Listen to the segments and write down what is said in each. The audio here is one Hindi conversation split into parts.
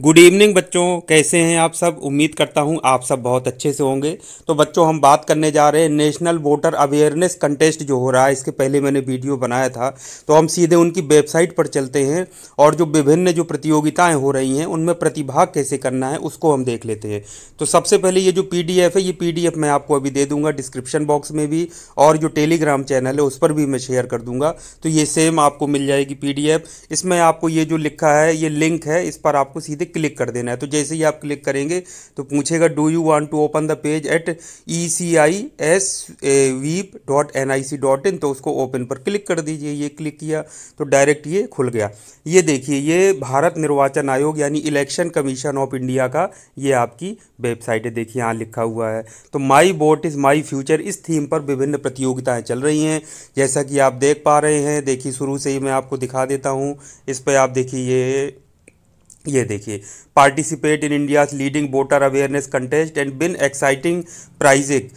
गुड इवनिंग बच्चों कैसे हैं आप सब उम्मीद करता हूं आप सब बहुत अच्छे से होंगे तो बच्चों हम बात करने जा रहे हैं नेशनल वोटर अवेयरनेस कंटेस्ट जो हो रहा है इसके पहले मैंने वीडियो बनाया था तो हम सीधे उनकी वेबसाइट पर चलते हैं और जो विभिन्न जो प्रतियोगिताएं हो रही हैं उनमें प्रतिभाग कैसे करना है उसको हम देख लेते हैं तो सबसे पहले ये जो पी है ये पी मैं आपको अभी दे दूँगा डिस्क्रिप्शन बॉक्स में भी और जो टेलीग्राम चैनल है उस पर भी मैं शेयर कर दूँगा तो ये सेम आपको मिल जाएगी पी इसमें आपको ये जो लिखा है ये लिंक है इस पर आपको सीधे सीधे क्लिक कर देना है तो जैसे ही आप क्लिक करेंगे तो पूछेगा do you want to open the page at E C I S veep dot N I C dot in तो उसको ओपन पर क्लिक कर दीजिए ये क्लिक किया तो डायरेक्ट ये खुल गया ये देखिए ये भारत निर्वाचन आयोग यानी इलेक्शन कमीशन ऑफ इंडिया का ये आपकी वेबसाइट है देखिए यहाँ लिखा हुआ है तो my vote is my future इस थीम पर विभिन्न प्रतियोगिताएं चल रही हैं जैसा कि आप देख पा रहे हैं देखिए शुरू से ही मैं आपको दिखा देता हूँ इस पर आप देखिए ये ये देखिए participate in India's leading voter awareness contest and win exciting prizes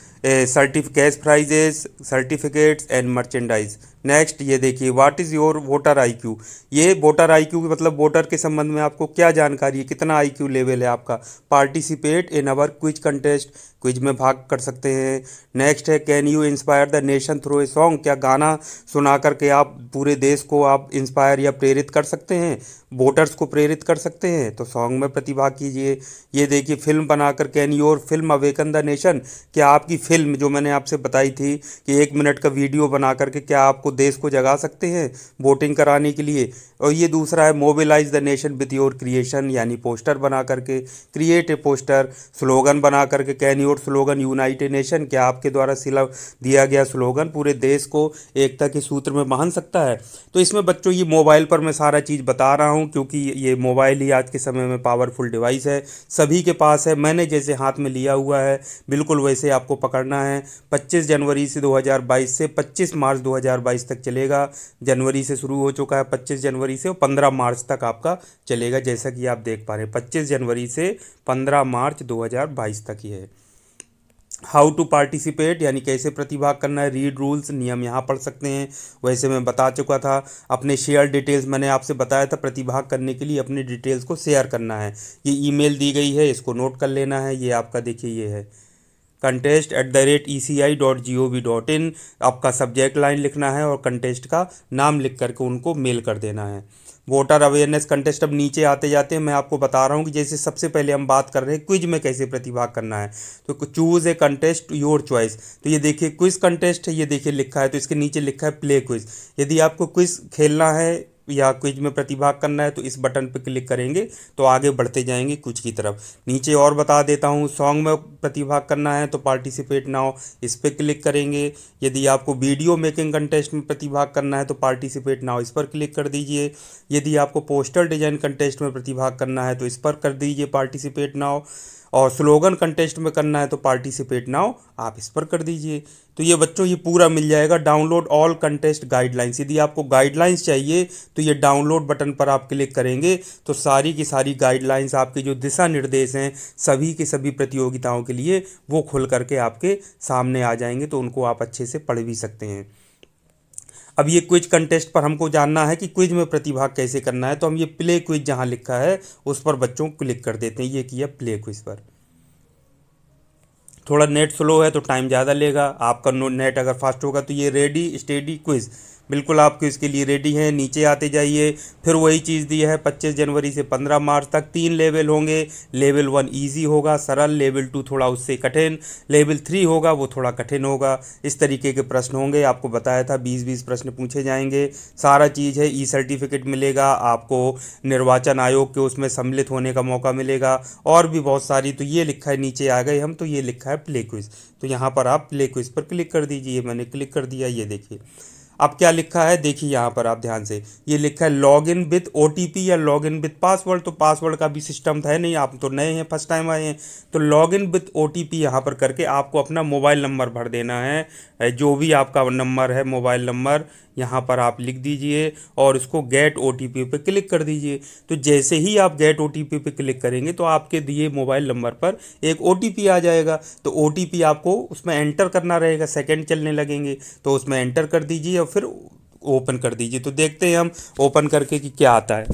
certificates prizes certificates and merchandise next ये देखिए what is your voter IQ ये वोटर आईक्यू क्यू मतलब वोटर के संबंध में आपको क्या जानकारी है कितना आईक्यू लेवल है आपका participate in our quiz contest quiz में भाग कर सकते हैं नेक्स्ट है can you inspire the nation through a song क्या गाना सुना करके आप पूरे देश को आप इंस्पायर या प्रेरित कर सकते हैं वोटर्स को प्रेरित कर सकते हैं तो सॉन्ग में प्रतिभाग कीजिए ये देखिए फिल्म बनाकर can your film awaken the nation क्या आपकी फिल्म फिल्म जो मैंने आपसे बताई थी कि एक मिनट का वीडियो बना करके क्या आपको देश को जगा सकते हैं वोटिंग कराने के लिए और ये दूसरा है mobilise the nation with your creation यानी पोस्टर बना करके क्रिएट ए पोस्टर स्लोगन बना करके can your slogan united nation क्या आपके द्वारा सिला दिया गया स्लोगन पूरे देश को एकता के सूत्र में बांध सकता है तो इसमें बच्चों ये मोबाइल पर मैं सारा चीज़ बता रहा हूँ क्योंकि ये मोबाइल ही आज के समय में पावरफुल डिवाइस है सभी के पास है मैंने जैसे हाथ में लिया हुआ है बिल्कुल वैसे आपको पकड़ करना है 25 जनवरी से 2022 से 25 मार्च 2022 तक चलेगा जनवरी से शुरू हो चुका है 25 जनवरी से 15 मार्च तक आपका चलेगा जैसा कि आप देख पा रहे हैं 25 जनवरी से 15 मार्च 2022 तक ही है हाउ टू पार्टिसिपेट यानी कैसे प्रतिभाग करना है रीड रूल्स नियम यहाँ पढ़ सकते हैं वैसे मैं बता चुका था अपने शेयर डिटेल्स मैंने आपसे बताया था प्रतिभाग करने के लिए अपने डिटेल्स को शेयर करना है ये ईमेल दी गई है इसको नोट कर लेना है ये आपका देखिए ये है contest at the rate E C I dot G O V dot in आपका सब्जेक्ट लाइन लिखना है और कंटेस्ट का नाम लिख करके उनको मेल कर देना है वोटर अवेयरनेस कंटेस्ट अब नीचे आते जाते हैं मैं आपको बता रहा हूँ कि जैसे सबसे पहले हम बात कर रहे हैं क्विज में कैसे प्रतिभाग करना है तो choose a contest your choice तो ये देखिए क्विज कंटेस्ट है ये देखिए लिखा है तो इसके नीचे लिखा है प्ले क्विज यदि आपको क्विज खेलना है या क्विज में प्रतिभाग करना है तो इस बटन पर क्लिक करेंगे तो आगे बढ़ते जाएंगे कुछ की तरफ नीचे और बता देता हूँ सॉन्ग में प्रतिभाग करना है तो पार्टिसिपेट नाउ इस पर क्लिक करेंगे यदि आपको वीडियो मेकिंग कंटेस्ट में प्रतिभाग करना है तो पार्टिसिपेट नाउ इस पर क्लिक कर दीजिए यदि आपको पोस्टर डिजाइन कंटेस्ट में प्रतिभाग करना है तो इस पर कर दीजिए पार्टिसिपेट नाव और स्लोगन कंटेस्ट में करना है तो पार्टिसिपेट नाउ आप इस पर कर दीजिए तो ये बच्चों ये पूरा मिल जाएगा डाउनलोड ऑल कंटेस्ट गाइडलाइंस यदि आपको गाइडलाइंस चाहिए तो ये डाउनलोड बटन पर आप क्लिक करेंगे तो सारी की सारी गाइडलाइंस आपके जो दिशा निर्देश हैं सभी के सभी प्रतियोगिताओं के लिए वो खुल करके आपके सामने आ जाएंगे तो उनको आप अच्छे से पढ़ भी सकते हैं अब ये क्विज कंटेस्ट पर हमको जानना है कि क्विज में प्रतिभाग कैसे करना है तो हम ये प्ले क्विज जहाँ लिखा है उस पर बच्चों क्लिक कर देते हैं ये किया प्ले क्विज पर थोड़ा नेट स्लो है तो टाइम ज़्यादा लेगा आपका नेट अगर फास्ट होगा तो ये रेडी स्टेडी क्विज़ बिल्कुल आपको इसके लिए रेडी हैं नीचे आते जाइए फिर वही चीज़ दी है 25 जनवरी से 15 मार्च तक तीन लेवल होंगे लेवल वन ईजी होगा सरल लेवल टू थोड़ा उससे कठिन लेवल थ्री होगा वो थोड़ा कठिन होगा इस तरीके के प्रश्न होंगे आपको बताया था बीस बीस प्रश्न पूछे जाएंगे सारा चीज़ है ई सर्टिफिकेट मिलेगा आपको निर्वाचन आयोग के उसमें सम्मिलित होने का मौका मिलेगा और भी बहुत सारी तो ये लिखा है नीचे आ गए हम तो ये लिखा है प्ले क्विज तो यहाँ पर आप प्ले क्विज पर क्लिक कर दीजिए मैंने क्लिक कर दिया ये देखिए अब क्या लिखा है देखिए यहाँ पर आप ध्यान से ये लिखा है लॉग इन विथ ओ या लॉग इन विथ पासवर्ड तो पासवर्ड का भी सिस्टम था नहीं आप तो नए हैं फर्स्ट टाइम आए हैं तो log in with O T P यहाँ पर करके आपको अपना मोबाइल नंबर भर देना है जो भी आपका नंबर है मोबाइल नंबर यहाँ पर आप लिख दीजिए और उसको गेट ओ टी पी पर क्लिक कर दीजिए तो जैसे ही आप गेट ओ टी पी पर क्लिक करेंगे तो आपके दिए मोबाइल नंबर पर एक ओ टी पी आ जाएगा तो ओ टी पी आपको उसमें एंटर करना रहेगा सेकेंड चलने लगेंगे तो उसमें एंटर कर दीजिए और तो फिर ओपन कर दीजिए तो देखते हैं हम ओपन करके कि क्या आता है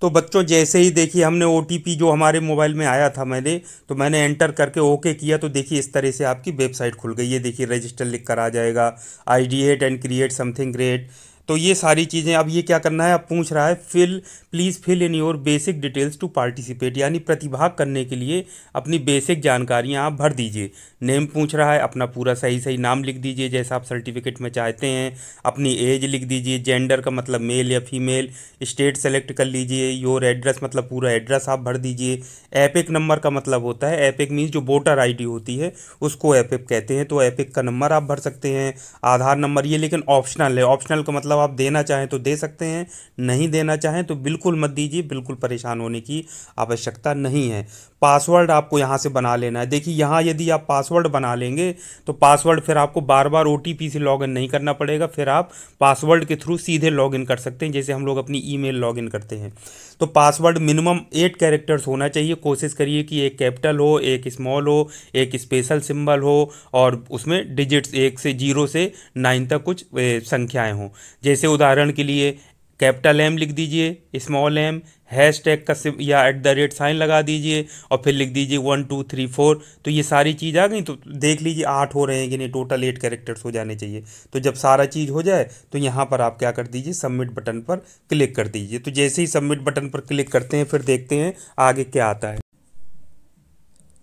तो बच्चों जैसे ही देखिए हमने ओ जो हमारे मोबाइल में आया था मैंने तो मैंने एंटर करके ओके किया तो देखिए इस तरह से आपकी वेबसाइट खुल गई है देखिए रजिस्टर लिख कर आ जाएगा I D at and create something great तो ये सारी चीज़ें अब ये क्या करना है अब पूछ रहा है fill please fill in your basic details to participate यानी प्रतिभाग करने के लिए अपनी बेसिक जानकारियाँ आप भर दीजिए नेम पूछ रहा है अपना पूरा सही सही नाम लिख दीजिए जैसा आप सर्टिफिकेट में चाहते हैं अपनी एज लिख दीजिए जेंडर का मतलब मेल या फीमेल स्टेट सेलेक्ट कर लीजिए योर एड्रेस मतलब पूरा एड्रेस आप भर दीजिए एपिक नंबर का मतलब होता है एपिक मीन्स जो वोटर आई होती है उसको एपिक कहते हैं तो एपिक का नंबर आप भर सकते हैं आधार नंबर ये लेकिन ऑप्शनल है ऑप्शनल का मतलब मतलब आप देना चाहें तो दे सकते हैं नहीं देना चाहें तो बिल्कुल मत दीजिए बिल्कुल परेशान होने की आवश्यकता नहीं है पासवर्ड आपको यहाँ से बना लेना है देखिए यहाँ यदि आप पासवर्ड बना लेंगे तो पासवर्ड फिर आपको बार बार ओ से लॉगिन नहीं करना पड़ेगा फिर आप पासवर्ड के थ्रू सीधे लॉगिन कर सकते हैं जैसे हम लोग अपनी ईमेल लॉगिन करते हैं तो पासवर्ड मिनिमम एट कैरेक्टर्स होना चाहिए कोशिश करिए कि एक कैपिटल हो एक स्मॉल हो एक स्पेशल सिंबल हो और उसमें डिजिट्स एक से जीरो से नाइन तक कुछ संख्याएं हों जैसे उदाहरण के लिए कैपिटल एम लिख दीजिए स्मॉल एम हैश टैग का या एट द रेट साइन लगा दीजिए और फिर लिख दीजिए वन टू थ्री फोर तो ये सारी चीज़ आ गई तो देख लीजिए आठ हो रहे हैं कि नहीं टोटल एट कैरेक्टर्स हो जाने चाहिए तो जब सारा चीज़ हो जाए तो यहाँ पर आप क्या कर दीजिए सबमिट बटन पर क्लिक कर दीजिए तो जैसे ही सबमिट बटन पर क्लिक करते हैं फिर देखते हैं आगे क्या आता है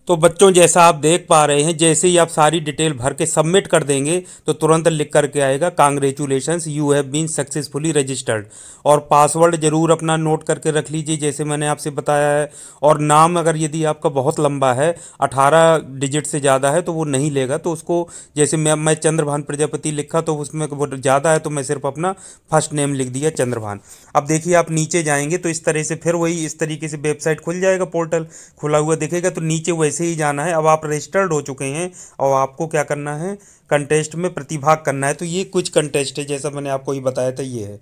तो बच्चों जैसा आप देख पा रहे हैं जैसे ही आप सारी डिटेल भर के सबमिट कर देंगे तो तुरंत लिख करके आएगा congratulations you have been successfully registered और पासवर्ड ज़रूर अपना नोट करके रख लीजिए जैसे मैंने आपसे बताया है और नाम अगर यदि आपका बहुत लंबा है अठारह डिजिट से ज़्यादा है तो वो नहीं लेगा तो उसको जैसे मैं मैं चंद्रभान प्रजापति लिखा तो उसमें वो ज़्यादा है तो मैं सिर्फ अपना फर्स्ट नेम लिख दिया चंद्रभान अब देखिए आप नीचे जाएंगे तो इस तरह से फिर वही इस तरीके से वेबसाइट खुल जाएगा पोर्टल खुला हुआ दिखेगा तो नीचे वैसे ऐसे ही जाना है अब आप रजिस्टर्ड हो चुके हैं और आपको क्या करना है कंटेस्ट में प्रतिभाग करना है तो ये कुछ कंटेस्ट है जैसा मैंने आपको ये बताया था ये है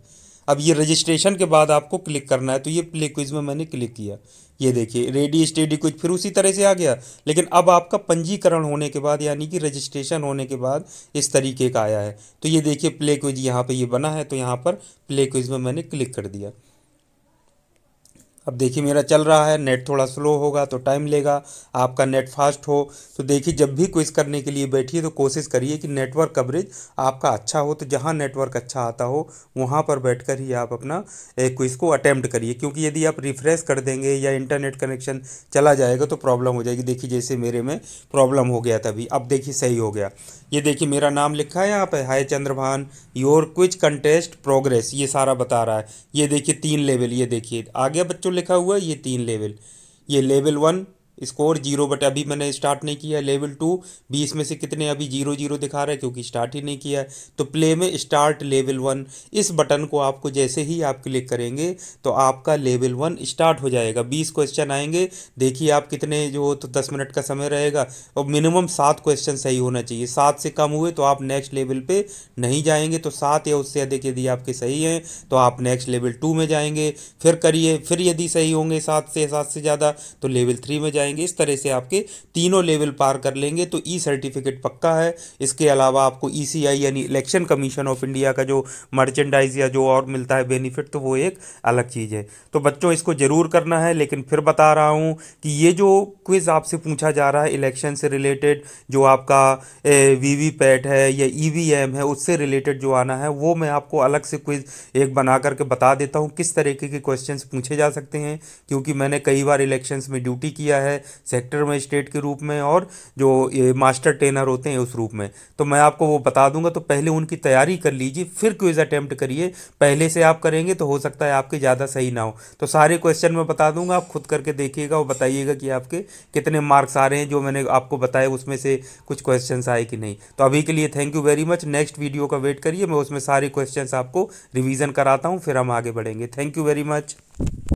अब ये रजिस्ट्रेशन के बाद आपको क्लिक करना है तो ये प्ले क्विज में मैंने क्लिक किया ये देखिए रेडी स्टेडी कुछ फिर उसी तरह से आ गया लेकिन अब आपका पंजीकरण होने के बाद यानी कि रजिस्ट्रेशन होने के बाद इस तरीके का आया है तो ये देखिए प्ले क्विज यहाँ पे ये बना है तो यहाँ पर प्ले क्विज में मैंने क्लिक कर दिया अब देखिए मेरा चल रहा है नेट थोड़ा स्लो होगा तो टाइम लेगा आपका नेट फास्ट हो तो देखिए जब भी क्विज करने के लिए बैठिए तो कोशिश करिए कि नेटवर्क कवरेज आपका अच्छा हो तो जहाँ नेटवर्क अच्छा आता हो वहाँ पर बैठ कर ही आप अपना क्विज को अटैम्प्ट करिए क्योंकि यदि आप रिफ्रेश कर देंगे या इंटरनेट कनेक्शन चला जाएगा तो प्रॉब्लम हो जाएगी देखिए जैसे मेरे में प्रॉब्लम हो गया तभी अब देखिए सही हो गया ये देखिए मेरा नाम लिखा है यहाँ पर hi Chandrabhan your quiz contest progress ये सारा बता रहा है ये देखिए तीन लेवल ये देखिए आगे बच्चों लिखा हुआ है ये तीन लेवल ये level one score zero but अभी मैंने स्टार्ट नहीं किया लेवल टू बीस में से कितने अभी जीरो जीरो दिखा रहा है क्योंकि स्टार्ट ही नहीं किया है तो प्ले में स्टार्ट लेवल वन इस बटन को आपको जैसे ही आप क्लिक करेंगे तो आपका लेवल वन स्टार्ट हो जाएगा बीस क्वेश्चन आएंगे देखिए आप कितने जो तो दस मिनट का समय रहेगा और मिनिमम सात क्वेश्चन सही होना चाहिए सात से कम हुए तो आप नेक्स्ट लेवल पर नहीं जाएंगे तो सात या उससे अधिक यदि आपके सही हैं तो आप नेक्स्ट लेवल टू में जाएंगे फिर करिए फिर यदि सही होंगे सात से सात से ज़्यादा तो लेवल थ्री में जाएंगे जाएंगे इस तरह से आपके तीनों लेवल पार कर लेंगे तो ई सर्टिफिकेट पक्का है इसके अलावा आपको ई e यानी इलेक्शन कमीशन ऑफ इंडिया का जो मर्चेंडाइज या जो और मिलता है बेनिफिट तो वो एक अलग चीज़ है तो बच्चों इसको ज़रूर करना है लेकिन फिर बता रहा हूँ कि ये जो क्विज़ आपसे पूछा जा रहा है इलेक्शन से रिलेटेड जो आपका वी पैट है या ई e है उससे रिलेटेड जो आना है वो मैं आपको अलग से क्विज़ एक बना करके बता देता हूँ किस तरीके के क्वेश्चन पूछे जा सकते हैं क्योंकि मैंने कई बार इलेक्शंस में ड्यूटी किया है है सेक्टर मजिस्ट्रेट के रूप में और जो ये मास्टर ट्रेनर होते हैं उस रूप में तो मैं आपको वो बता दूंगा तो पहले उनकी तैयारी कर लीजिए फिर क्विज़ अटैम्प्ट करिए पहले से आप करेंगे तो हो सकता है आपके ज़्यादा सही ना हो तो सारे क्वेश्चन मैं बता दूंगा आप खुद करके देखिएगा और बताइएगा कि आपके कितने मार्क्स आ रहे हैं जो मैंने आपको बताया उसमें से कुछ क्वेश्चन आए कि नहीं तो अभी के लिए thank you very much next video का वेट करिए मैं उसमें सारे क्वेश्चन आपको रिविज़न कराता हूँ फिर हम आगे बढ़ेंगे थैंक यू वेरी मच